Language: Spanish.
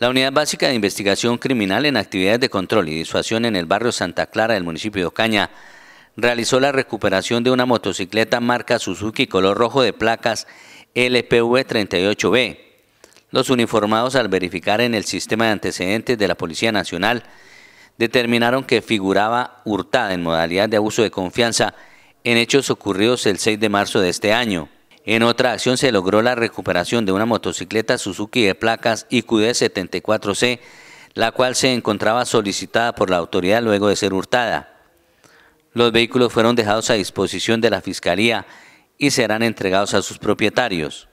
La Unidad Básica de Investigación Criminal en Actividades de Control y Disuasión en el barrio Santa Clara del municipio de Ocaña realizó la recuperación de una motocicleta marca Suzuki color rojo de placas LPV-38B. Los uniformados al verificar en el sistema de antecedentes de la Policía Nacional determinaron que figuraba hurtada en modalidad de abuso de confianza en hechos ocurridos el 6 de marzo de este año. En otra acción se logró la recuperación de una motocicleta Suzuki de placas IQD74C, la cual se encontraba solicitada por la autoridad luego de ser hurtada. Los vehículos fueron dejados a disposición de la Fiscalía y serán entregados a sus propietarios.